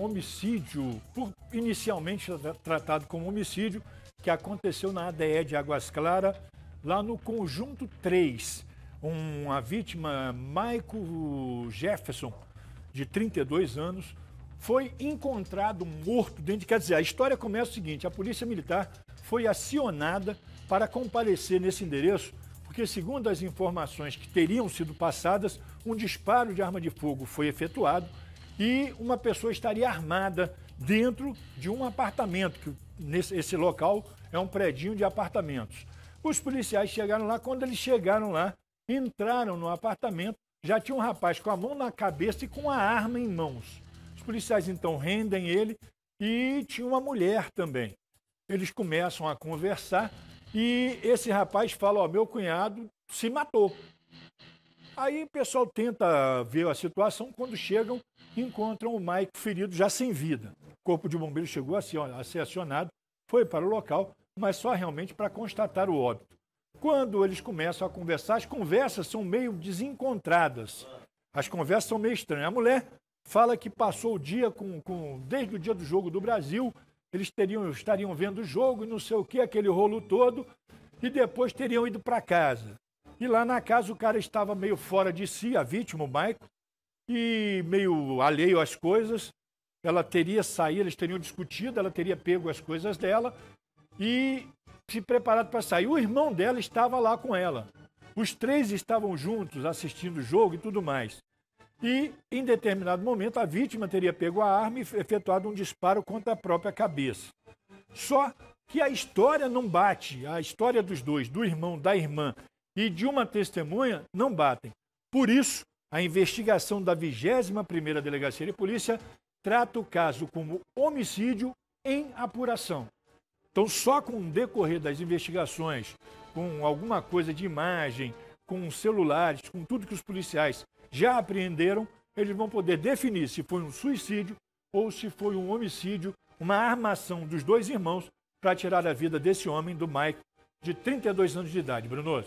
um homicídio, por, inicialmente tratado como homicídio, que aconteceu na ADE de Águas Claras, lá no Conjunto 3. Uma vítima, Michael Jefferson, de 32 anos, foi encontrado morto dentro. Quer dizer, a história começa o seguinte: a Polícia Militar foi acionada para comparecer nesse endereço, porque, segundo as informações que teriam sido passadas, um disparo de arma de fogo foi efetuado e uma pessoa estaria armada dentro de um apartamento, que nesse esse local é um predinho de apartamentos. Os policiais chegaram lá, quando eles chegaram lá, entraram no apartamento, já tinha um rapaz com a mão na cabeça e com a arma em mãos. Os policiais então rendem ele e tinha uma mulher também. Eles começam a conversar e esse rapaz fala: Ó, meu cunhado se matou. Aí o pessoal tenta ver a situação, quando chegam, encontram o Maico ferido, já sem vida. O corpo de bombeiro chegou a ser acionado, foi para o local, mas só realmente para constatar o óbito. Quando eles começam a conversar, as conversas são meio desencontradas. As conversas são meio estranhas. A mulher fala que passou o dia com, com desde o dia do jogo do Brasil, eles teriam, estariam vendo o jogo e não sei o que, aquele rolo todo, e depois teriam ido para casa. E lá na casa o cara estava meio fora de si, a vítima, o Maico, e meio alheio às coisas. Ela teria saído, eles teriam discutido, ela teria pego as coisas dela e se preparado para sair. O irmão dela estava lá com ela. Os três estavam juntos assistindo o jogo e tudo mais. E, em determinado momento, a vítima teria pego a arma e efetuado um disparo contra a própria cabeça. Só que a história não bate. A história dos dois, do irmão, da irmã e de uma testemunha não batem. Por isso, a investigação da 21ª Delegacia de Polícia trata o caso como homicídio em apuração. Então, só com o decorrer das investigações, com alguma coisa de imagem, com celulares, com tudo que os policiais já apreenderam, eles vão poder definir se foi um suicídio ou se foi um homicídio, uma armação dos dois irmãos para tirar a vida desse homem, do Mike, de 32 anos de idade, Bruno.